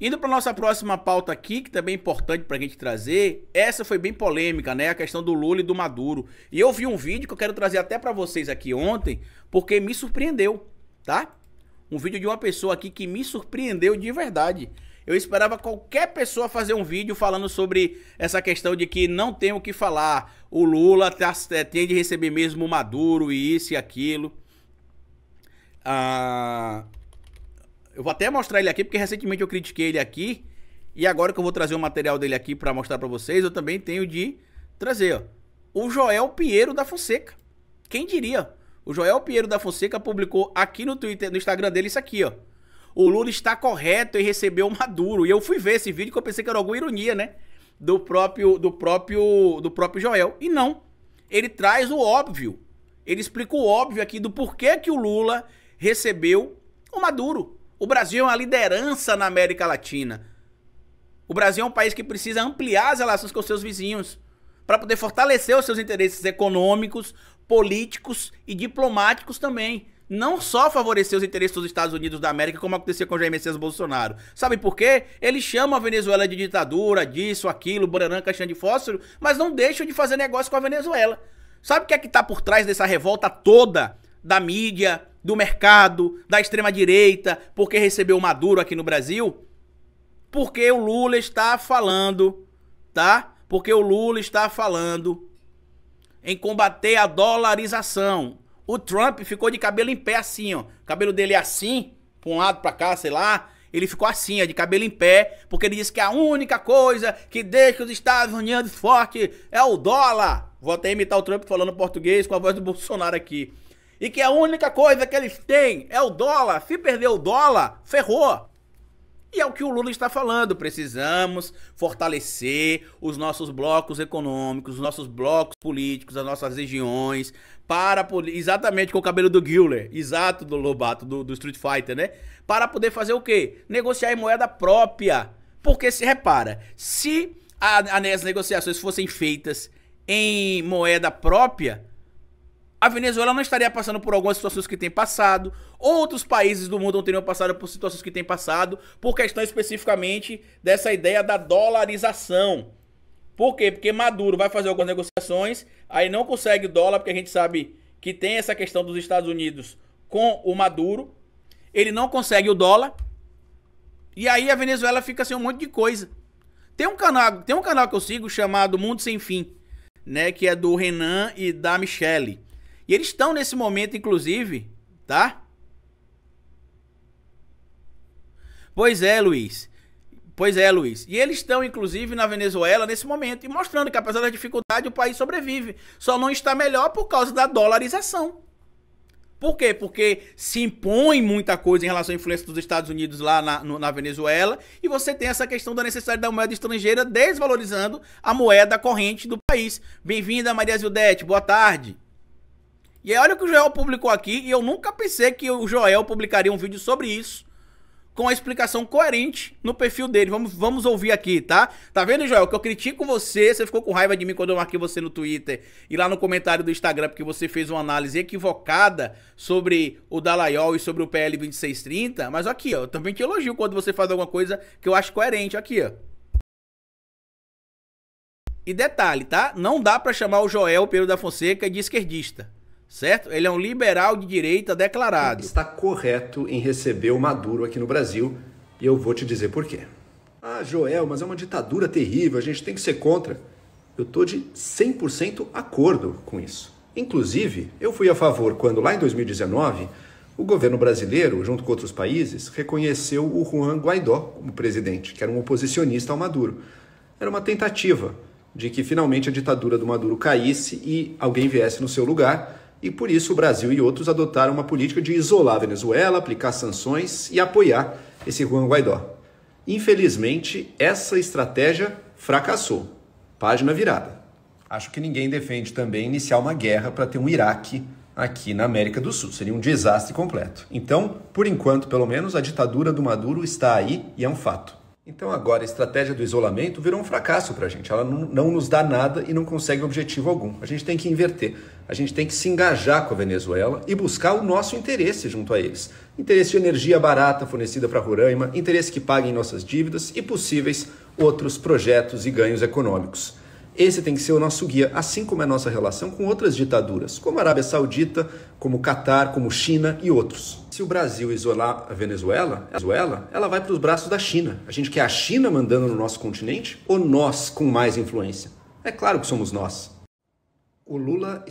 Indo para nossa próxima pauta aqui, que também é importante para a gente trazer, essa foi bem polêmica, né? A questão do Lula e do Maduro. E eu vi um vídeo que eu quero trazer até para vocês aqui ontem, porque me surpreendeu, tá? Um vídeo de uma pessoa aqui que me surpreendeu de verdade. Eu esperava qualquer pessoa fazer um vídeo falando sobre essa questão de que não tem o que falar, o Lula tá, é, tem de receber mesmo o Maduro e isso e aquilo. Ah. Uh eu vou até mostrar ele aqui, porque recentemente eu critiquei ele aqui. E agora que eu vou trazer o material dele aqui para mostrar para vocês, eu também tenho de trazer, ó, o Joel Pinheiro da Fonseca. Quem diria? O Joel Pinheiro da Fonseca publicou aqui no Twitter, no Instagram dele isso aqui, ó. O Lula está correto em receber o Maduro. E eu fui ver esse vídeo que eu pensei que era alguma ironia, né? Do próprio do próprio do próprio Joel. E não. Ele traz o óbvio. Ele explica o óbvio aqui do porquê que o Lula recebeu o Maduro. O Brasil é uma liderança na América Latina. O Brasil é um país que precisa ampliar as relações com seus vizinhos para poder fortalecer os seus interesses econômicos, políticos e diplomáticos também. Não só favorecer os interesses dos Estados Unidos da América, como aconteceu com Jair Messias Bolsonaro. Sabe por quê? Ele chama a Venezuela de ditadura, disso, aquilo, Buranã, caixão de fósforo, mas não deixa de fazer negócio com a Venezuela. Sabe o que é que está por trás dessa revolta toda da mídia, do mercado, da extrema-direita, porque recebeu Maduro aqui no Brasil? Porque o Lula está falando, tá? Porque o Lula está falando em combater a dolarização. O Trump ficou de cabelo em pé assim, ó. O cabelo dele é assim, para um lado para cá, sei lá. Ele ficou assim, ó, de cabelo em pé, porque ele disse que a única coisa que deixa os Estados Unidos forte é o dólar. Vou até imitar o Trump falando português com a voz do Bolsonaro aqui e que a única coisa que eles têm é o dólar. Se perder o dólar, ferrou. E é o que o Lula está falando. Precisamos fortalecer os nossos blocos econômicos, os nossos blocos políticos, as nossas regiões, para exatamente com o cabelo do Giller, exato do Lobato, do, do Street Fighter, né? Para poder fazer o quê? Negociar em moeda própria. Porque se repara, se a, a, as negociações fossem feitas em moeda própria, a Venezuela não estaria passando por algumas situações que tem passado, outros países do mundo não teriam passado por situações que tem passado, por questão especificamente dessa ideia da dolarização. Por quê? Porque Maduro vai fazer algumas negociações, aí não consegue dólar, porque a gente sabe que tem essa questão dos Estados Unidos com o Maduro. Ele não consegue o dólar. E aí a Venezuela fica sem um monte de coisa. Tem um canal, tem um canal que eu sigo chamado Mundo Sem Fim, né, que é do Renan e da Michelle. E eles estão nesse momento, inclusive, tá? Pois é, Luiz. Pois é, Luiz. E eles estão, inclusive, na Venezuela nesse momento e mostrando que, apesar da dificuldade, o país sobrevive. Só não está melhor por causa da dolarização. Por quê? Porque se impõe muita coisa em relação à influência dos Estados Unidos lá na, no, na, Venezuela e você tem essa questão da necessidade da moeda estrangeira desvalorizando a moeda corrente do país. Bem-vinda, Maria Zildete. Boa tarde. E olha o que o Joel publicou aqui, e eu nunca pensei que o Joel publicaria um vídeo sobre isso, com a explicação coerente no perfil dele. Vamos, vamos ouvir aqui, tá? Tá vendo, Joel, que eu critico você, você ficou com raiva de mim quando eu marquei você no Twitter e lá no comentário do Instagram, porque você fez uma análise equivocada sobre o Dalaiol e sobre o PL 2630, mas aqui, ó, eu também te elogio quando você faz alguma coisa que eu acho coerente, aqui, ó. E detalhe, tá? Não dá para chamar o Joel Pedro da Fonseca de esquerdista certo? Ele é um liberal de direita declarado. Está correto em receber o Maduro aqui no Brasil e eu vou te dizer por quê. Ah, Joel, mas é uma ditadura terrível, a gente tem que ser contra. Eu tô de 100% acordo com isso. Inclusive, eu fui a favor quando lá em 2019 o governo brasileiro, junto com outros países, reconheceu o Juan Guaidó como presidente, que era um oposicionista ao Maduro. Era uma tentativa de que finalmente a ditadura do Maduro caísse e alguém viesse no seu lugar, e por isso o Brasil e outros adotaram uma política de isolar a Venezuela, aplicar sanções e apoiar esse Juan Guaidó. Infelizmente, essa estratégia fracassou. Página virada. Acho que ninguém defende também iniciar uma guerra para ter um Iraque aqui na América do Sul. Seria um desastre completo. Então, por enquanto, pelo menos, a ditadura do Maduro está aí e é um fato. Então agora a estratégia do isolamento virou um fracasso para a gente. Ela não, não, nos dá nada e não consegue objetivo algum. A gente tem que inverter. A gente tem que se engajar com a Venezuela e buscar o nosso interesse junto a eles. Interesse de energia barata fornecida para Roraima, interesse que paguem nossas dívidas e possíveis outros projetos e ganhos econômicos. Esse tem que ser o nosso guia, assim como é a nossa relação com outras ditaduras, como a Arábia Saudita, como o Catar, como China e outros. Se o Brasil isolar a Venezuela, a Venezuela ela vai para os braços da China. A gente quer a China mandando no nosso continente ou nós com mais influência? É claro que somos nós. O Lula.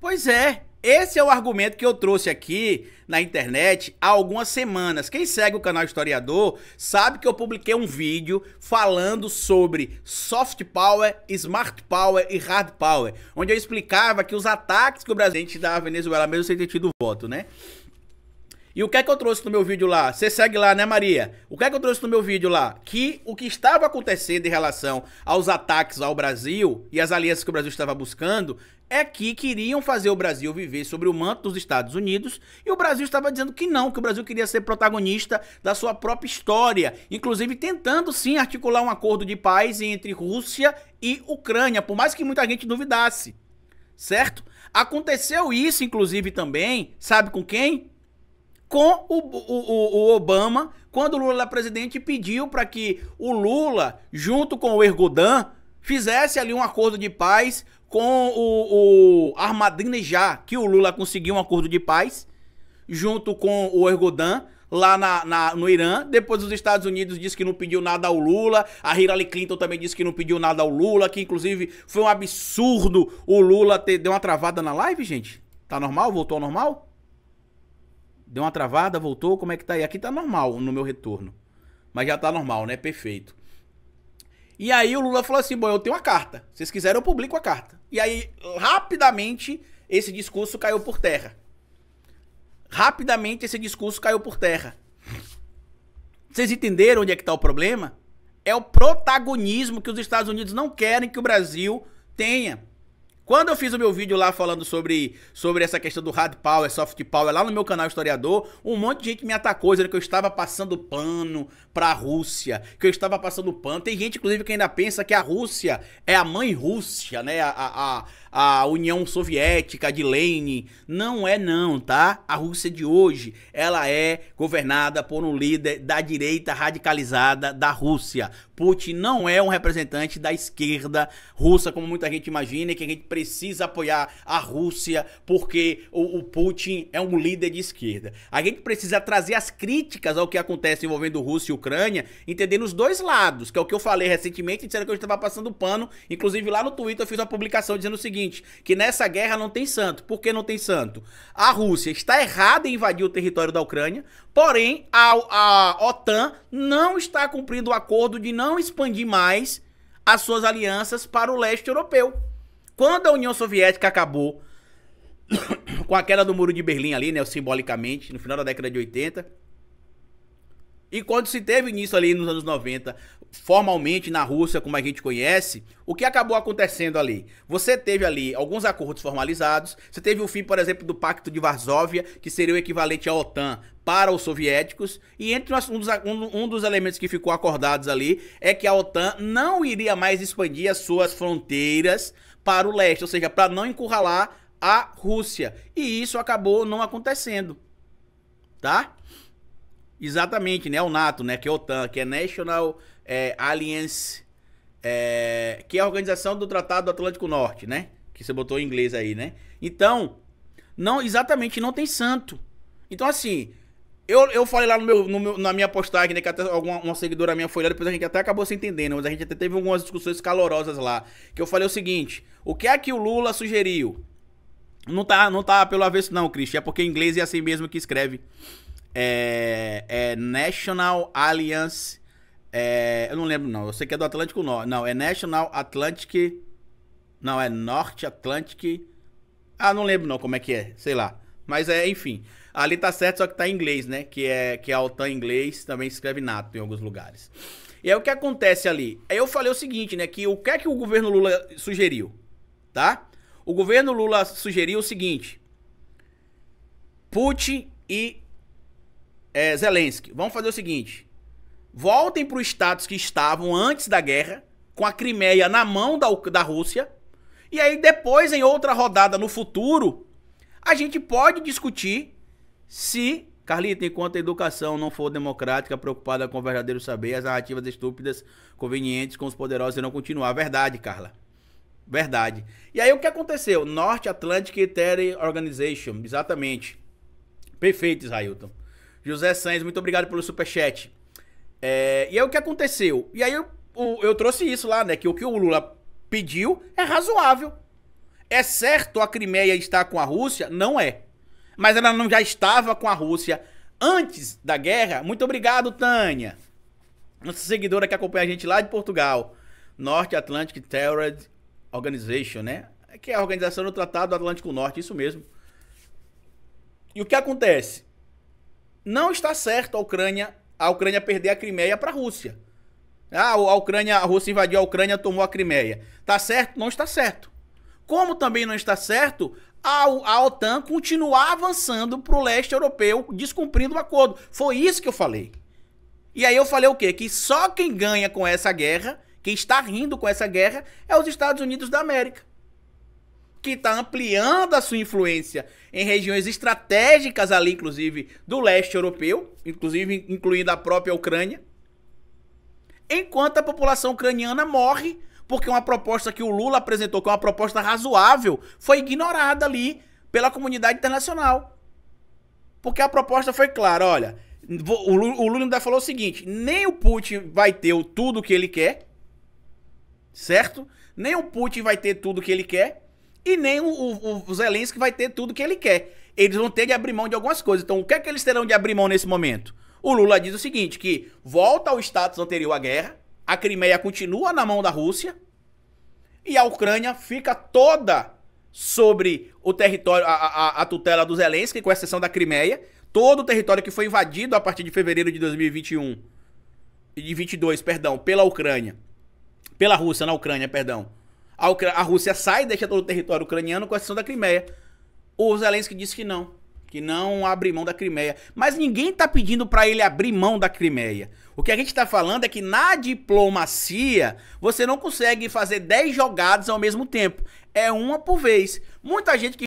Pois é, esse é o argumento que eu trouxe aqui na internet há algumas semanas. Quem segue o canal Historiador sabe que eu publiquei um vídeo falando sobre soft power, smart power e hard power, onde eu explicava que os ataques que o presidente da Venezuela, mesmo sem ter tido voto, né? E o que é que eu trouxe no meu vídeo lá? Você segue lá, né, Maria? O que é que eu trouxe no meu vídeo lá? Que o que estava acontecendo em relação aos ataques ao Brasil e as alianças que o Brasil estava buscando é que queriam fazer o Brasil viver sobre o manto dos Estados Unidos e o Brasil estava dizendo que não, que o Brasil queria ser protagonista da sua própria história, inclusive tentando sim articular um acordo de paz entre Rússia e Ucrânia, por mais que muita gente duvidasse, certo? Aconteceu isso, inclusive, também, sabe com quem? com o, o, o, Obama, quando o Lula era presidente, pediu para que o Lula, junto com o Ergodan, fizesse ali um acordo de paz com o, o já que o Lula conseguiu um acordo de paz, junto com o Ergodan, lá na, na, no Irã. Depois os Estados Unidos disse que não pediu nada ao Lula. A Hillary Clinton também disse que não pediu nada ao Lula, que inclusive foi um absurdo o Lula ter deu uma travada na live, gente. Tá normal? Voltou ao normal? Deu uma travada, voltou, como é que tá aí? Aqui tá normal no meu retorno. Mas já tá normal, né? Perfeito. E aí o Lula falou assim: bom, eu tenho uma carta. Se vocês quiserem, eu publico a carta. E aí, rapidamente, esse discurso caiu por terra. Rapidamente esse discurso caiu por terra. Vocês entenderam onde é que tá o problema? É o protagonismo que os Estados Unidos não querem que o Brasil tenha. Quando eu fiz o meu vídeo lá falando sobre, sobre essa questão do hard power, soft power, lá no meu canal Historiador, um monte de gente me atacou dizendo que eu estava passando pano para a Rússia, que eu estava passando pano. Tem gente, inclusive, que ainda pensa que a Rússia é a mãe Rússia, né? a, a a União Soviética de Lenin. Não é não, tá? A Rússia de hoje, ela é governada por um líder da direita radicalizada da Rússia. Putin não é um representante da esquerda russa, como muita gente imagina, e que a gente precisa apoiar a Rússia porque o, o Putin é um líder de esquerda. A gente precisa trazer as críticas ao que acontece envolvendo Rússia e Ucrânia, entendendo os dois lados, que é o que eu falei recentemente, disseram que eu estava passando pano. Inclusive lá no Twitter eu fiz uma publicação dizendo o seguinte, seguinte, que nessa guerra não tem santo. Por que não tem santo? A Rússia está errada em invadir o território da Ucrânia, porém a, a OTAN não está cumprindo o acordo de não expandir mais as suas alianças para o leste europeu. Quando a União Soviética acabou com a queda do Muro de Berlim ali, né, simbolicamente, no final da década de 80, e quando se teve início ali nos anos 90, formalmente na Rússia, como a gente conhece, o que acabou acontecendo ali? Você teve ali alguns acordos formalizados, você teve o fim, por exemplo, do Pacto de Varsóvia, que seria o equivalente à OTAN para os soviéticos, e entre um, dos, um, um dos elementos que ficou acordados ali é que a OTAN não iria mais expandir as suas fronteiras para o leste, ou seja, para não encurralar a Rússia. E isso acabou não acontecendo. Tá? Exatamente, né? O NATO, né? Que é a OTAN, que é National é, Alliance, é, que é a organização do Tratado do Atlântico Norte, né? Que você botou em inglês aí, né? Então, não, exatamente, não tem santo. Então, assim, eu, eu falei lá no meu, no meu na minha postagem, né? Que até alguma, uma seguidora minha foi lá, depois a gente até acabou se entendendo, mas a gente até teve algumas discussões calorosas lá. Que eu falei o seguinte: o que é que o Lula sugeriu? Não tá, não tá pelo avesso, não, Cristian, é porque em inglês é assim mesmo que escreve é, é National Alliance. É, eu não lembro, não. Eu sei que é do Atlântico Norte. Não, é National Atlantic. Não, é Norte Atlantic. Ah, não lembro, não, como é que é. Sei lá. Mas é, enfim. Ali tá certo, só que tá em inglês, né? Que é, que é a OTAN em inglês. Também escreve NATO em alguns lugares. E aí o que acontece ali? Aí eu falei o seguinte, né? Que o que é que o governo Lula sugeriu? Tá? O governo Lula sugeriu o seguinte: Putin e é, Zelensky, vamos fazer o seguinte: voltem para o status que estavam antes da guerra, com a Crimeia na mão da, da Rússia, e aí depois, em outra rodada no futuro, a gente pode discutir se. Carlito, enquanto a educação não for democrática, preocupada com o verdadeiro saber, as narrativas estúpidas, convenientes com os poderosos irão continuar. Verdade, Carla. Verdade. E aí o que aconteceu? North Atlantic Treaty Organization, exatamente. Perfeito, Israelton. José Sainz, muito obrigado pelo superchat. É, e aí é o que aconteceu? E aí eu, eu, eu trouxe isso lá, né? Que o que o Lula pediu é razoável. É certo a Crimeia estar com a Rússia? Não é. Mas ela não já estava com a Rússia antes da guerra? Muito obrigado, Tânia. Nossa seguidora que acompanha a gente lá de Portugal. North Atlantic Terrorist Organization, né? Que é a organização do Tratado Atlântico Norte, isso mesmo. E o que acontece? não está certo a Ucrânia, a Ucrânia perder a Crimeia para a Rússia. Ah, a Ucrânia, a Rússia invadiu a Ucrânia, tomou a Crimeia. Tá certo? Não está certo. Como também não está certo a, a OTAN continuar avançando para o leste europeu, descumprindo o acordo. Foi isso que eu falei. E aí eu falei o quê? Que só quem ganha com essa guerra, quem está rindo com essa guerra, é os Estados Unidos da América que está ampliando a sua influência em regiões estratégicas ali, inclusive do leste europeu, inclusive incluindo a própria Ucrânia, enquanto a população ucraniana morre porque uma proposta que o Lula apresentou, que é uma proposta razoável, foi ignorada ali pela comunidade internacional. Porque a proposta foi clara, olha, o Lula ainda falou o seguinte, nem o Putin vai ter o tudo que ele quer, certo? Nem o Putin vai ter tudo que ele quer, e nem o, o, o Zelensky vai ter tudo que ele quer. Eles vão ter de abrir mão de algumas coisas. Então, o que é que eles terão de abrir mão nesse momento? O Lula diz o seguinte, que volta ao status anterior à guerra, a Crimeia continua na mão da Rússia e a Ucrânia fica toda sobre o território, a, a, a tutela do Zelensky, com exceção da Crimeia, todo o território que foi invadido a partir de fevereiro de 2021 e de 22, perdão, pela Ucrânia, pela Rússia na Ucrânia, perdão, a, a Rússia sai e deixa todo o território ucraniano com a exceção da Crimeia. O Zelensky disse que não, que não abre mão da Crimeia. Mas ninguém está pedindo para ele abrir mão da Crimeia. O que a gente está falando é que na diplomacia você não consegue fazer 10 jogadas ao mesmo tempo. É uma por vez. Muita gente que